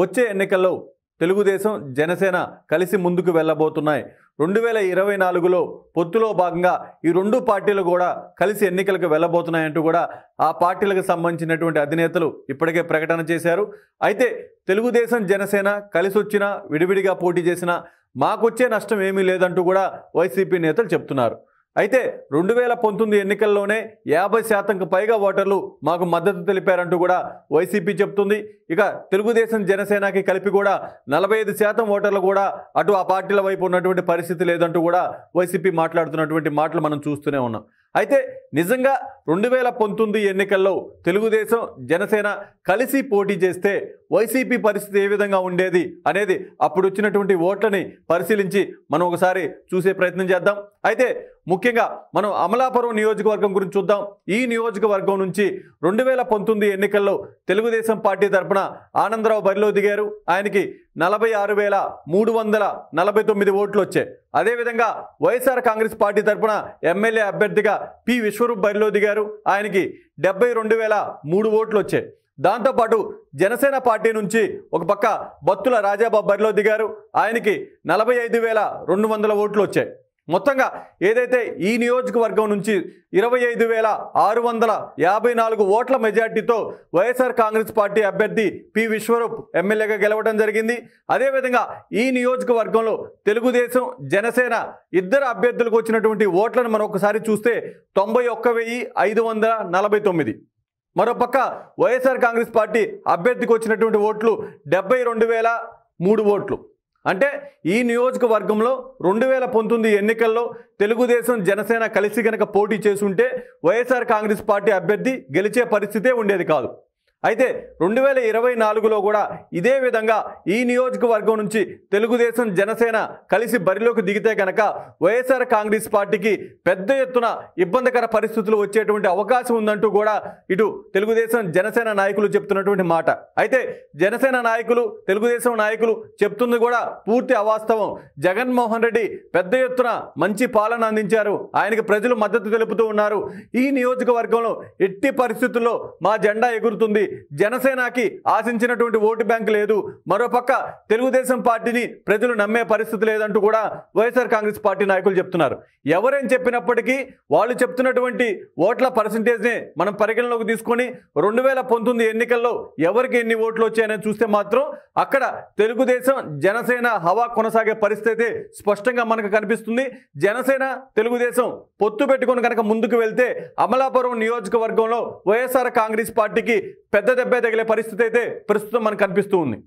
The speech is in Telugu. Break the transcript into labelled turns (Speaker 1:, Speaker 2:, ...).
Speaker 1: వచ్చే ఎన్నికల్లో తెలుగుదేశం జనసేన కలిసి ముందుకు వెళ్ళబోతున్నాయి రెండు వేల ఇరవై నాలుగులో పొత్తులో భాగంగా ఈ రెండు పార్టీలు కూడా కలిసి ఎన్నికలకు వెళ్ళబోతున్నాయంటూ కూడా ఆ పార్టీలకు సంబంధించినటువంటి అధినేతలు ఇప్పటికే ప్రకటన చేశారు అయితే తెలుగుదేశం జనసేన కలిసి వచ్చినా విడివిడిగా పోటీ చేసినా మాకొచ్చే నష్టం ఏమీ లేదంటూ కూడా వైసీపీ నేతలు చెప్తున్నారు అయితే రెండు వేల పంతొమ్మిది ఎన్నికల్లోనే యాభై శాతంకు పైగా ఓటర్లు మాకు మద్దతు తెలిపారంటూ కూడా వైసీపీ చెప్తుంది ఇక తెలుగుదేశం జనసేనకి కలిపి కూడా నలభై శాతం ఓటర్లు కూడా అటు ఆ పార్టీల వైపు ఉన్నటువంటి పరిస్థితి లేదంటూ కూడా వైసీపీ మాట్లాడుతున్నటువంటి మాటలు మనం చూస్తూనే ఉన్నాం అయితే నిజంగా రెండు వేల పంతొమ్మిది ఎన్నికల్లో తెలుగుదేశం జనసేన కలిసి పోటీ చేస్తే వైసీపీ పరిస్థితి ఏ విధంగా ఉండేది అనేది అప్పుడు వచ్చినటువంటి ఓట్లని పరిశీలించి మనం ఒకసారి చూసే ప్రయత్నం చేద్దాం అయితే ముఖ్యంగా మనం అమలాపురం నియోజకవర్గం గురించి చూద్దాం ఈ నియోజకవర్గం నుంచి రెండు వేల పంతొమ్మిది ఎన్నికల్లో తెలుగుదేశం పార్టీ తరఫున ఆనందరావు బరిలో దిగారు ఆయనకి నలభై ఆరు వేల మూడు వందల నలభై తొమ్మిది ఓట్లు వచ్చాయి అదేవిధంగా వైఎస్ఆర్ కాంగ్రెస్ పార్టీ తరఫున ఎమ్మెల్యే అభ్యర్థిగా పి విశ్వరూప్ బరిలో దిగారు ఆయనకి డెబ్బై రెండు వేల మూడు ఓట్లు వచ్చాయి దాంతోపాటు జనసేన పార్టీ నుంచి ఒక పక్క బత్తుల రాజాబాబు బరిలో దిగారు ఆయనకి నలభై ఐదు వేల రెండు వందల ఓట్లు వచ్చాయి మొత్తంగా ఏదైతే ఈ నియోజకవర్గం నుంచి ఇరవై ఐదు వేల ఆరు వందల యాభై నాలుగు ఓట్ల మెజార్టీతో వైఎస్ఆర్ కాంగ్రెస్ పార్టీ అభ్యర్థి పి విశ్వరూప్ ఎమ్మెల్యేగా గెలవడం జరిగింది అదేవిధంగా ఈ నియోజకవర్గంలో తెలుగుదేశం జనసేన ఇద్దరు అభ్యర్థులకు వచ్చినటువంటి ఓట్లను మరొకసారి చూస్తే తొంభై ఒక్క వెయ్యి ఐదు వందల నలభై తొమ్మిది మరోపక్క వైఎస్ఆర్ కాంగ్రెస్ పార్టీ అభ్యర్థికి వచ్చినటువంటి ఓట్లు డెబ్బై రెండు వేల మూడు ఓట్లు అంటే ఈ నియోజకవర్గంలో రెండు వేల పంతొమ్మిది ఎన్నికల్లో తెలుగుదేశం జనసేన కలిసి కనుక పోటీ చేసుంటే వైఎస్ఆర్ కాంగ్రెస్ పార్టీ అభ్యర్థి గెలిచే పరిస్థితే ఉండేది కాదు అయితే రెండు వేల ఇరవై నాలుగులో కూడా ఇదే విధంగా ఈ నియోజకవర్గం నుంచి తెలుగుదేశం జనసేన కలిసి బరిలోకి దిగితే గనక వైఎస్ఆర్ కాంగ్రెస్ పార్టీకి పెద్ద ఎత్తున ఇబ్బందికర పరిస్థితులు వచ్చేటువంటి అవకాశం ఉందంటూ కూడా ఇటు తెలుగుదేశం జనసేన నాయకులు చెప్తున్నటువంటి మాట అయితే జనసేన నాయకులు తెలుగుదేశం నాయకులు చెప్తుంది కూడా పూర్తి అవాస్తవం జగన్మోహన్ రెడ్డి పెద్ద ఎత్తున మంచి పాలన అందించారు ఆయనకి ప్రజలు మద్దతు తెలుపుతూ ఉన్నారు ఈ నియోజకవర్గంలో ఎట్టి పరిస్థితుల్లో మా జెండా ఎగురుతుంది జనసేనకి ఆశించినటువంటి ఓటు బ్యాంక్ లేదు మరోపక్క తెలుగుదేశం పార్టీని ప్రజలు నమ్మే పరిస్థితి లేదంటూ కూడా వైఎస్ఆర్ కాంగ్రెస్ పార్టీ నాయకులు చెప్తున్నారు ఎవరేం చెప్పినప్పటికీ వాళ్ళు చెప్తున్నటువంటి ఓట్ల పర్సంటేజ్ని మనం పరిగణలోకి తీసుకొని రెండు వేల పంతొమ్మిది ఎన్నికల్లో ఎవరికి ఎన్ని ఓట్లు వచ్చాయని చూస్తే మాత్రం అక్కడ తెలుగుదేశం జనసేన హవా కొనసాగే పరిస్థితి స్పష్టంగా మనకు కనిపిస్తుంది జనసేన తెలుగుదేశం పొత్తు పెట్టుకుని కనుక ముందుకు వెళ్తే అమలాపురం నియోజకవర్గంలో వైఎస్ఆర్ కాంగ్రెస్ పార్టీకి దడ దడ బెదగలే పరిస్థితి అయితే ప్రస్తుతం మనకి అనిపిస్తుంది